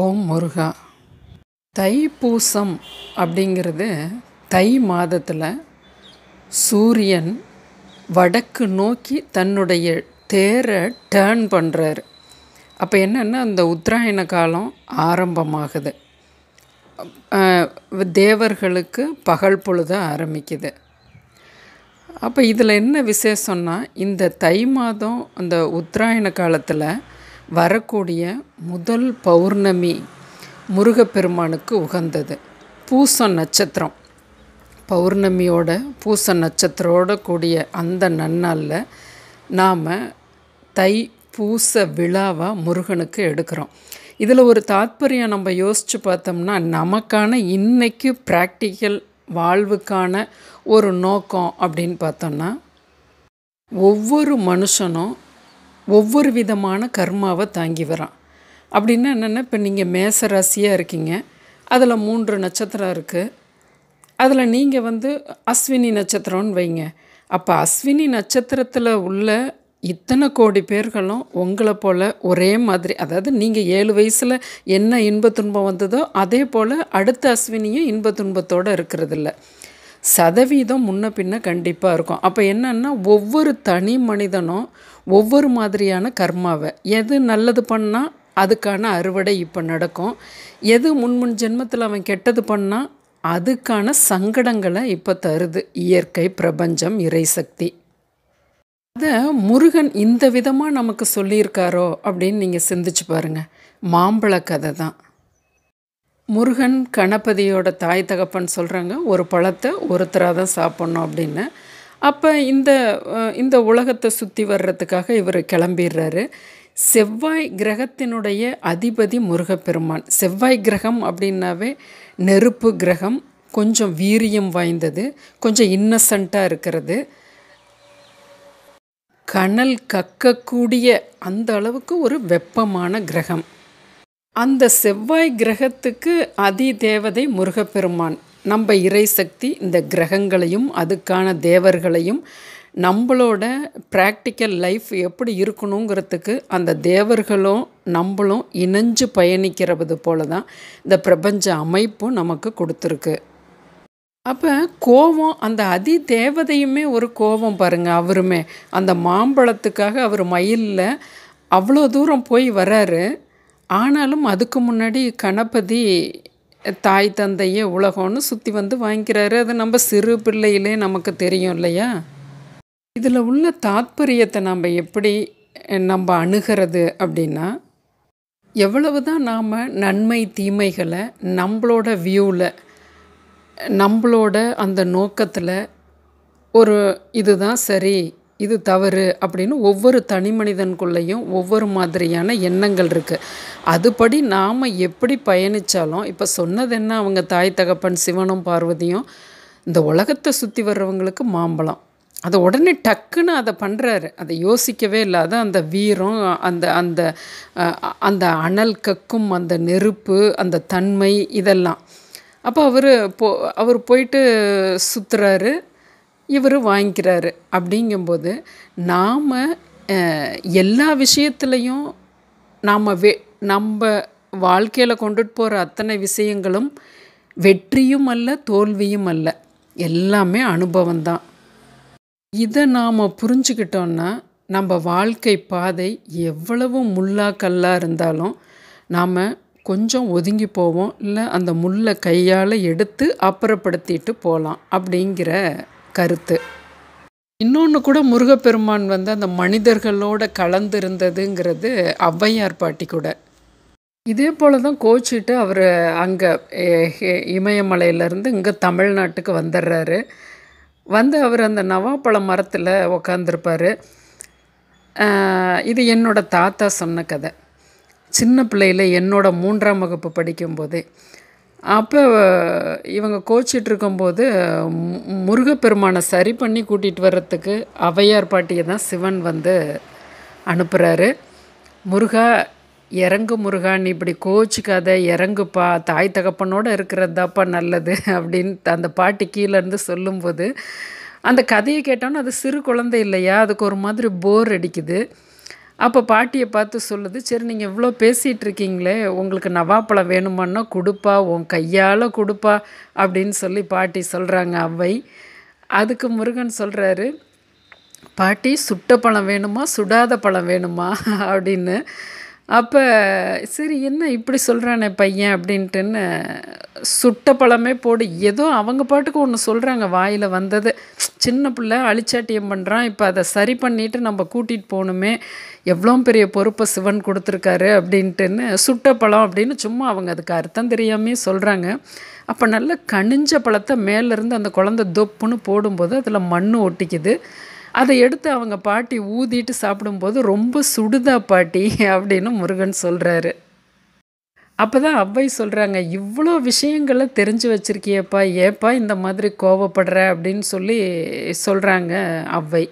ஓம் முருகா தைப்பூசம் அப்படிங்கிறது தை மாதத்தில் சூரியன் வடக்கு நோக்கி தன்னுடைய தேரை டேர்ன் பண்ணுறாரு அப்போ என்னென்னா அந்த உத்தராயண காலம் ஆரம்பமாகுது தேவர்களுக்கு பகல் பொழுது ஆரம்பிக்குது அப்போ இதில் என்ன விசேஷம்னா இந்த தை மாதம் அந்த உத்தராயண காலத்தில் வரக்கூடிய முதல் பௌர்ணமி முருகப்பெருமானுக்கு உகந்தது பூச நட்சத்திரம் பௌர்ணமியோட பூச நட்சத்திரோட கூடிய அந்த நன்னாளில் நாம் தை பூச விழாவாக முருகனுக்கு எடுக்கிறோம் இதில் ஒரு தாத்பரியம் நம்ம யோசித்து பார்த்தோம்னா நமக்கான இன்றைக்கு ப்ராக்டிக்கல் வாழ்வுக்கான ஒரு நோக்கம் அப்படின்னு பார்த்தோம்னா ஒவ்வொரு மனுஷனும் ஒவ்வொரு விதமான கர்மாவை தாங்கி வரான் அப்படின்னா என்னென்னா இப்போ நீங்கள் மேச ராசியாக இருக்கீங்க அதில் மூன்று நட்சத்திரம் இருக்குது அதில் நீங்கள் வந்து அஸ்வினி நட்சத்திரம்னு வைங்க அப்போ அஸ்வினி நட்சத்திரத்தில் உள்ள இத்தனை கோடி பேர்களும் உங்களை போல் ஒரே மாதிரி அதாவது நீங்கள் ஏழு வயசில் என்ன இன்பத் துன்பம் வந்ததோ அதே போல் அடுத்த அஸ்வினியும் இன்பத் துன்பத்தோடு இருக்கிறதில்ல சதவீதம் முன்ன பின்ன கண்டிப்பாக இருக்கும் அப்போ என்னென்னா ஒவ்வொரு தனி மனிதனும் ஒவ்வொரு மாதிரியான கர்மாவை எது நல்லது பண்ணால் அதுக்கான அறுவடை இப்போ நடக்கும் எது முன்முன் ஜென்மத்தில் அவன் கெட்டது பண்ணால் அதுக்கான சங்கடங்களை இப்போ தருது இயற்கை பிரபஞ்சம் இறைசக்தி அதை முருகன் இந்த விதமாக நமக்கு சொல்லியிருக்காரோ அப்படின்னு நீங்கள் சிந்திச்சு பாருங்கள் மாம்பழ கதை தான் முருகன் கணபதியோட தாய் தகப்பன் சொல்கிறாங்க ஒரு பழத்தை ஒருத்தராக தான் சாப்பிட்ணும் அப்படின்னு அப்போ இந்த இந்த உலகத்தை சுற்றி வர்றதுக்காக இவர் கிளம்பிடுறாரு செவ்வாய் கிரகத்தினுடைய அதிபதி முருகப்பெருமான் செவ்வாய் கிரகம் அப்படின்னாவே நெருப்பு கிரகம் கொஞ்சம் வீரியம் வாய்ந்தது கொஞ்சம் இன்னசென்ட்டாக இருக்கிறது கனல் கக்கக்கூடிய அந்த அளவுக்கு ஒரு வெப்பமான கிரகம் அந்த செவ்வாய் கிரகத்துக்கு அதி தேவதை முருகப்பெருமான் நம்ம இறை சக்தி இந்த கிரகங்களையும் அதுக்கான தேவர்களையும் நம்மளோட ப்ராக்டிக்கல் லைஃப் எப்படி இருக்கணுங்கிறதுக்கு அந்த தேவர்களும் நம்மளும் இணைஞ்சு பயணிக்கிறது போல தான் இந்த பிரபஞ்ச அமைப்பும் நமக்கு கொடுத்துருக்கு அப்போ கோவம் அந்த அதி தேவதையுமே ஒரு கோவம் பாருங்கள் அவருமே அந்த மாம்பழத்துக்காக அவர் மயிலில் அவ்வளோ தூரம் போய் வராரு ஆனாலும் அதுக்கு முன்னாடி கணபதி தாய் தந்தையே உலகம்னு சுற்றி வந்து வாங்கிக்கிறாரு அது நம்ம சிறு பிள்ளையிலே நமக்கு தெரியும் இல்லையா இதில் உள்ள தாத்பரியத்தை நம்ம எப்படி நம்ம அணுகிறது அப்படின்னா எவ்வளவு தான் நாம் நன்மை தீமைகளை நம்மளோட வியூவில் நம்மளோட அந்த நோக்கத்தில் ஒரு இதுதான் சரி இது தவறு அப்படின்னு ஒவ்வொரு தனி மனிதனுக்குள்ளேயும் ஒவ்வொரு மாதிரியான எண்ணங்கள் இருக்குது அதுபடி நாம் எப்படி பயணித்தாலும் இப்போ சொன்னது என்ன அவங்க தாய் தகப்பன் சிவனும் பார்வதியும் இந்த உலகத்தை சுற்றி வர்றவங்களுக்கு மாம்பழம் அதை உடனே டக்குன்னு அதை பண்ணுறாரு அதை யோசிக்கவே இல்லாத அந்த வீரம் அந்த அந்த அந்த அனல் கக்கும் அந்த நெருப்பு அந்த தன்மை இதெல்லாம் அப்போ அவர் போ அவர் போயிட்டு சுற்றுறாரு இவர் வாங்கிக்கிறாரு அப்படிங்கும்போது நாம் எல்லா விஷயத்துலையும் நாம் வெ நம்ம வாழ்க்கையில் கொண்டுட்டு போகிற அத்தனை விஷயங்களும் வெற்றியும் அல்ல தோல்வியும் அல்ல எல்லாமே அனுபவம் தான் இதை நாம் புரிஞ்சுக்கிட்டோன்னா நம்ம வாழ்க்கை பாதை எவ்வளவு முள்ளா கல்லாக இருந்தாலும் நாம் கொஞ்சம் ஒதுங்கி போவோம் இல்லை அந்த முள்ளை கையால் எடுத்து அப்புறப்படுத்திட்டு போகலாம் அப்படிங்கிற கருத்து இன்னொன்று கூட முருகப்பெருமான் வந்து அந்த மனிதர்களோட கலந்திருந்ததுங்கிறது ஔவையார் பாட்டி கூட இதே போல் தான் கோச்சிட்டு அவர் அங்கே இமயமலையிலேருந்து இங்கே தமிழ்நாட்டுக்கு வந்துடுறாரு வந்து அவர் அந்த நவாப்பழ மரத்தில் உக்காந்துருப்பார் இது என்னோடய தாத்தா சொன்ன கதை சின்ன பிள்ளையில் என்னோட மூன்றாம் வகுப்பு படிக்கும்போதே அப்போ இவங்க கோச்சிட்டு இருக்கும்போது முருகப்பெருமானை சரி பண்ணி கூட்டிகிட்டு வர்றதுக்கு அவையார் பாட்டியை தான் சிவன் வந்து அனுப்புகிறாரு முருகா இறங்கு முருகான் இப்படி கோச்சிக்காத இறங்குப்பா தாய் தகப்பனோடு இருக்கிறது தாப்பா நல்லது அப்படின்னு அந்த பாட்டி கீழேருந்து சொல்லும்போது அந்த கதையை கேட்டோன்னே அது சிறு குழந்தை இல்லையா அதுக்கு ஒரு மாதிரி போர் அடிக்குது அப்போ பாட்டியை பார்த்து சொல்லுது சரி நீங்கள் இவ்வளோ பேசிகிட்டு இருக்கீங்களே உங்களுக்கு நவாப்பழம் வேணுமான்னா கொடுப்பா உன் கையால் கொடுப்பா அப்படின்னு சொல்லி பாட்டி சொல்கிறாங்க அவை அதுக்கு முருகன் சொல்கிறாரு பாட்டி சுட்ட பழம் வேணுமா சுடாத பழம் வேணுமா அப்படின்னு அப்போ சரி என்ன இப்படி சொல்கிறானே பையன் அப்படின்ட்டுன்னு சுட்ட பழமே போடு ஏதோ அவங்க பாட்டுக்கு ஒன்று சொல்கிறாங்க வாயில் வந்தது சின்ன பிள்ளை அழிச்சாட்டியம் பண்ணுறான் இப்போ அதை சரி பண்ணிவிட்டு நம்ம கூட்டிகிட்டு போகணுமே எவ்வளோ பெரிய பொறுப்பை சிவன் கொடுத்துருக்காரு அப்படின்ட்டுன்னு சுட்ட பழம் அப்படின்னு சும்மா அவங்க அதுக்கு அர்த்தம் தெரியாமே சொல்கிறாங்க அப்போ நல்ல கனிஞ்ச பழத்தை மேலேருந்து அந்த குழந்த தொப்புன்னு போடும்போது அதில் மண் ஒட்டிக்குது அதை எடுத்து அவங்க பாட்டி ஊதிட்டு சாப்பிடும்போது ரொம்ப சுடுதா பாட்டி அப்படின்னு முருகன் சொல்கிறாரு அப்போ தான் அவ்வை சொல்கிறாங்க இவ்வளோ விஷயங்களை தெரிஞ்சு வச்சுருக்கியப்பா ஏப்பா இந்த மாதிரி கோவப்படுற அப்படின்னு சொல்லி சொல்கிறாங்க அவ்வை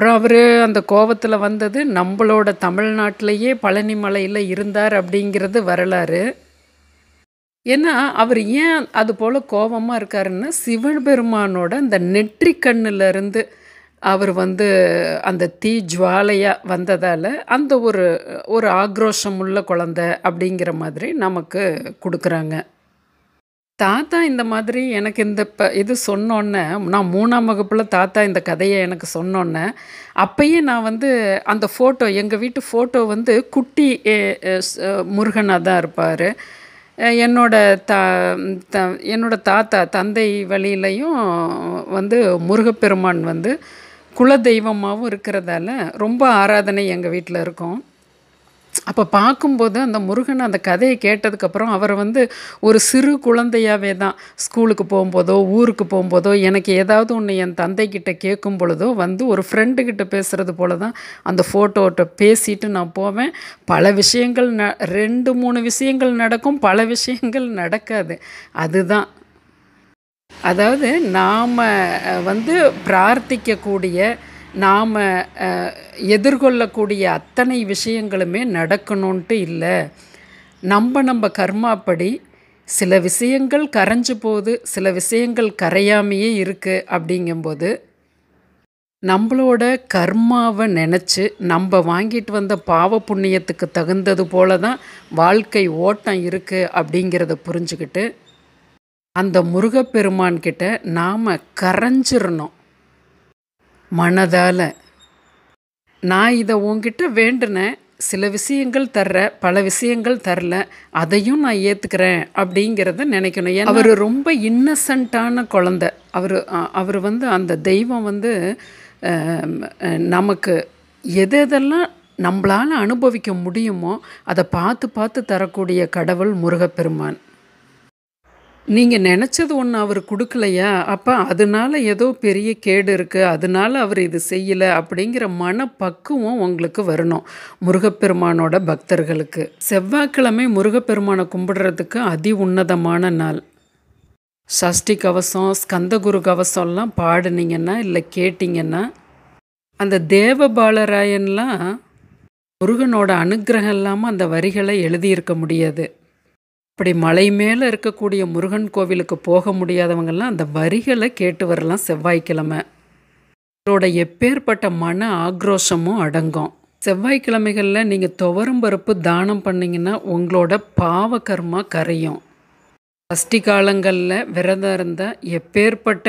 அப்புறம் அவர் அந்த கோபத்தில் வந்தது நம்மளோட தமிழ்நாட்டிலேயே பழனி மலையில் இருந்தார் அப்படிங்கிறது வரலாறு ஏன்னா அவர் ஏன் அது போல் கோபமாக இருக்காருன்னா பெருமானோட அந்த நெற்றி கண்ணிலிருந்து அவர் வந்து அந்த தீ ஜுவாலையாக வந்ததால் அந்த ஒரு ஒரு ஆக்ரோஷமுள்ள குழந்த அப்படிங்கிற மாதிரி நமக்கு கொடுக்குறாங்க தாத்தா இந்த மாதிரி எனக்கு இந்த இப்போ இது சொன்னோன்னே நான் மூணாம் வகுப்பில் தாத்தா இந்த கதையை எனக்கு சொன்னோன்னே அப்பயே நான் வந்து அந்த ஃபோட்டோ எங்கள் வீட்டு ஃபோட்டோ வந்து குட்டி முருகனாக தான் இருப்பார் என்னோட தா த என்னோட தாத்தா தந்தை வழியிலையும் வந்து முருகப்பெருமான் வந்து குலதெய்வமாகவும் இருக்கிறதால ரொம்ப ஆராதனை எங்கள் வீட்டில் இருக்கும் அப்போ பார்க்கும்போது அந்த முருகன் அந்த கதையை கேட்டதுக்கப்புறம் அவர் வந்து ஒரு சிறு குழந்தையாகவே தான் ஸ்கூலுக்கு போகும்போதோ ஊருக்கு போகும்போதோ எனக்கு ஏதாவது ஒன்று என் தந்தைக்கிட்ட கேட்கும் பொழுதோ வந்து ஒரு ஃப்ரெண்டுக்கிட்ட பேசுகிறது போல தான் அந்த ஃபோட்டோட்ட பேசிட்டு நான் போவேன் பல விஷயங்கள் ந ரெண்டு மூணு விஷயங்கள் நடக்கும் பல விஷயங்கள் நடக்காது அதுதான் அதாவது நாம் வந்து பிரார்த்திக்கக்கூடிய நாம் எதிர்கொள்ளக்கூடிய அத்தனை விஷயங்களுமே நடக்கணுன்ட்டு இல்லை நம்ம நம்ம கர்மாப்படி சில விஷயங்கள் கரைஞ்சு போகுது சில விஷயங்கள் கரையாமையே இருக்குது அப்படிங்கும்போது நம்மளோட கர்மாவை நினச்சி நம்ம வாங்கிட்டு வந்த பாவ புண்ணியத்துக்கு தகுந்தது போல தான் வாழ்க்கை ஓட்டம் இருக்குது அப்படிங்கிறத புரிஞ்சுக்கிட்டு அந்த முருகப்பெருமான்கிட்ட நாம் கரைஞ்சிடணும் மனதால் நான் இதை உங்ககிட்ட வேண்டினேன் சில விஷயங்கள் தர்ற பல விஷயங்கள் தரல அதையும் நான் ஏற்றுக்கிறேன் அப்படிங்கிறத நினைக்கணும் ஏன்னா அவர் ரொம்ப இன்னசென்ட்டான குழந்த அவர் அவர் வந்து அந்த தெய்வம் வந்து நமக்கு எது எதெல்லாம் நம்மளால் அனுபவிக்க முடியுமோ அதை பார்த்து பார்த்து தரக்கூடிய கடவுள் முருகப்பெருமான் நீங்கள் நினச்சது ஒன்று அவர் கொடுக்கலையா அப்போ அதனால் ஏதோ பெரிய கேடு இருக்குது அதனால் அவர் இது செய்யலை அப்படிங்கிற மனப்பக்குவம் உங்களுக்கு வரணும் முருகப்பெருமானோட பக்தர்களுக்கு செவ்வாய்க்கிழமை முருகப்பெருமானை கும்பிடுறதுக்கு அதி உன்னதமான நாள் சஷ்டி கவசம் ஸ்கந்தகுரு கவசம்லாம் பாடுனீங்கன்னா இல்லை கேட்டிங்கன்னா அந்த தேவபாலராயன்லாம் முருகனோட அனுகிரகம் இல்லாமல் அந்த வரிகளை எழுதியிருக்க முடியாது இப்படி மலை மேலே இருக்கக்கூடிய முருகன் கோவிலுக்கு போக முடியாதவங்கெல்லாம் அந்த வரிகளை கேட்டு வரலாம் செவ்வாய்க்கிழமை அவரோட எப்பேற்பட்ட மன ஆக்ரோஷமும் அடங்கும் செவ்வாய்க்கிழமைகளில் நீங்கள் துவரம் பருப்பு தானம் பண்ணிங்கன்னா உங்களோட பாவ கர்மா கரையும் சஷ்டி காலங்களில் விரதம் இருந்தால் எப்பேற்பட்ட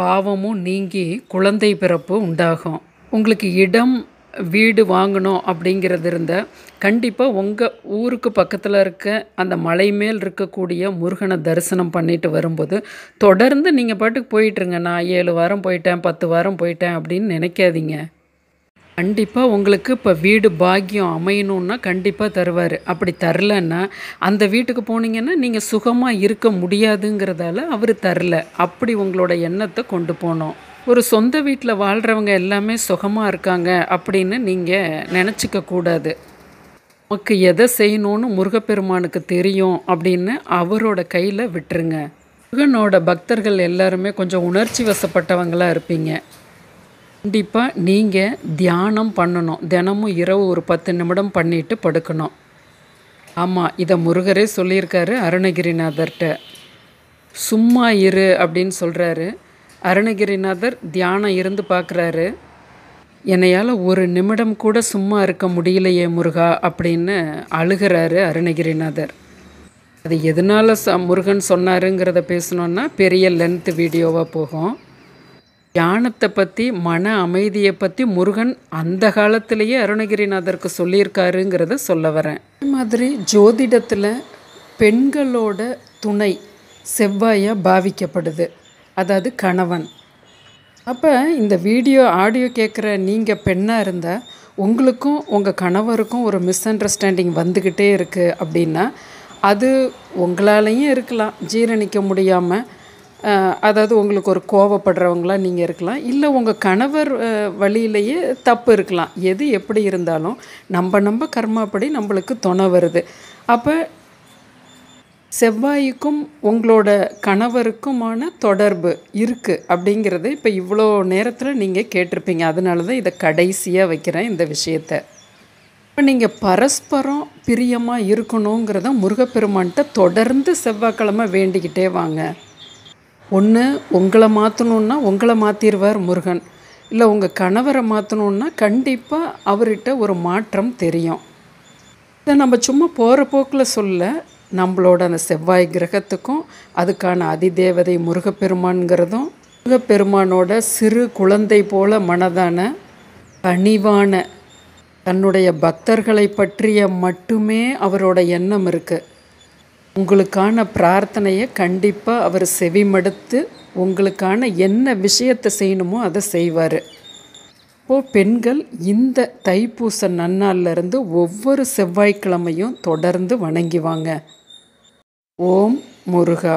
பாவமும் நீங்கி குழந்தை பிறப்பு உண்டாகும் உங்களுக்கு இடம் வீடு வாங்கணும் அப்படிங்கிறது இருந்தால் கண்டிப்பாக உங்கள் ஊருக்கு பக்கத்தில் இருக்க அந்த மலை மேல் இருக்கக்கூடிய முருகனை தரிசனம் பண்ணிட்டு வரும்போது தொடர்ந்து நீங்கள் பாட்டுக்கு போயிட்டுருங்க நான் ஏழு வாரம் போயிட்டேன் பத்து வாரம் போயிட்டேன் அப்படின்னு நினைக்காதீங்க கண்டிப்பாக உங்களுக்கு இப்போ வீடு பாக்கியம் அமையணுன்னா கண்டிப்பாக தருவார் அப்படி தரலன்னா அந்த வீட்டுக்கு போனீங்கன்னா நீங்கள் சுகமாக இருக்க முடியாதுங்கிறதால அவர் தரல அப்படி உங்களோட எண்ணத்தை கொண்டு போனோம் ஒரு சொந்த வீட்டில் வாழ்கிறவங்க எல்லாமே சுகமாக இருக்காங்க அப்படின்னு நீங்கள் நினச்சிக்க கூடாது நமக்கு எதை செய்யணும்னு முருகப்பெருமானுக்கு தெரியும் அப்படின்னு அவரோட கையில் விட்டுருங்க முருகனோட பக்தர்கள் எல்லாருமே கொஞ்சம் உணர்ச்சி வசப்பட்டவங்களாக இருப்பீங்க கண்டிப்பாக நீங்கள் தியானம் பண்ணணும் தினமும் இரவு ஒரு பத்து நிமிடம் பண்ணிட்டு படுக்கணும் ஆமாம் இதை முருகரே சொல்லியிருக்காரு அருணகிரிநாதர்கிட்ட சும்மா இரு அப்படின்னு சொல்கிறாரு அருணகிரிநாதர் தியானம் இருந்து பார்க்குறாரு என்னையால் ஒரு நிமிடம் கூட சும்மா இருக்க முடியலையே முருகா அப்படின்னு அழுகிறாரு அருணகிரிநாதர் அது எதனால் ச முருகன் சொன்னாருங்கிறத பேசணுன்னா பெரிய லென்த் வீடியோவாக போகும் தியானத்தை பற்றி மன அமைதியை பற்றி முருகன் அந்த காலத்திலேயே அருணகிரிநாதருக்கு சொல்லியிருக்காருங்கிறத சொல்ல வரேன் அதே மாதிரி ஜோதிடத்தில் பெண்களோட துணை செவ்வாயாக பாவிக்கப்படுது அதாவது கணவன் அப்போ இந்த வீடியோ ஆடியோ கேட்குற நீங்கள் பெண்ணாக இருந்தால் உங்களுக்கும் உங்கள் கணவருக்கும் ஒரு மிஸ் அண்டர்ஸ்டாண்டிங் வந்துக்கிட்டே இருக்குது அப்படின்னா அது உங்களாலையும் இருக்கலாம் ஜீரணிக்க முடியாமல் அதாவது உங்களுக்கு ஒரு கோவப்படுறவங்களாம் நீங்கள் இருக்கலாம் இல்லை உங்கள் கணவர் வழியிலேயே தப்பு இருக்கலாம் எது எப்படி இருந்தாலும் நம்ம நம்ம கர்மாப்படி நம்மளுக்கு துணை வருது அப்போ செவ்வாய்க்கும் உங்களோட கணவருக்குமான தொடர்பு இருக்குது அப்படிங்கிறது இப்போ இவ்வளோ நேரத்தில் நீங்கள் கேட்டிருப்பீங்க அதனால தான் இதை கடைசியாக வைக்கிறேன் இந்த விஷயத்த இப்போ நீங்கள் பரஸ்பரம் பிரியமாக இருக்கணுங்கிறத முருகப்பெருமான்கிட்ட தொடர்ந்து செவ்வாய்க்கிழமை வேண்டிக்கிட்டே வாங்க ஒன்று உங்களை மாற்றணுன்னா உங்களை மாற்றிடுவார் முருகன் இல்லை உங்கள் கணவரை மாற்றணுன்னா கண்டிப்பாக அவர்கிட்ட ஒரு மாற்றம் தெரியும் இதை நம்ம சும்மா போகிற போக்கில் சொல்ல நம்மளோட அந்த செவ்வாய் கிரகத்துக்கும் அதுக்கான அதிதேவதை முருகப்பெருமான்ங்கிறதும் முருகப்பெருமானோட சிறு குழந்தை போல மனதான பணிவான தன்னுடைய பக்தர்களை பற்றிய மட்டுமே அவரோட எண்ணம் இருக்குது உங்களுக்கான பிரார்த்தனையை கண்டிப்பாக அவர் செவிமடுத்து உங்களுக்கான என்ன விஷயத்தை செய்யணுமோ அதை செய்வார் இப்போது பெண்கள் இந்த தைப்பூச நன்னாளிலிருந்து ஒவ்வொரு செவ்வாய்க்கிழமையும் தொடர்ந்து வணங்கிவாங்க ஓம் முருகா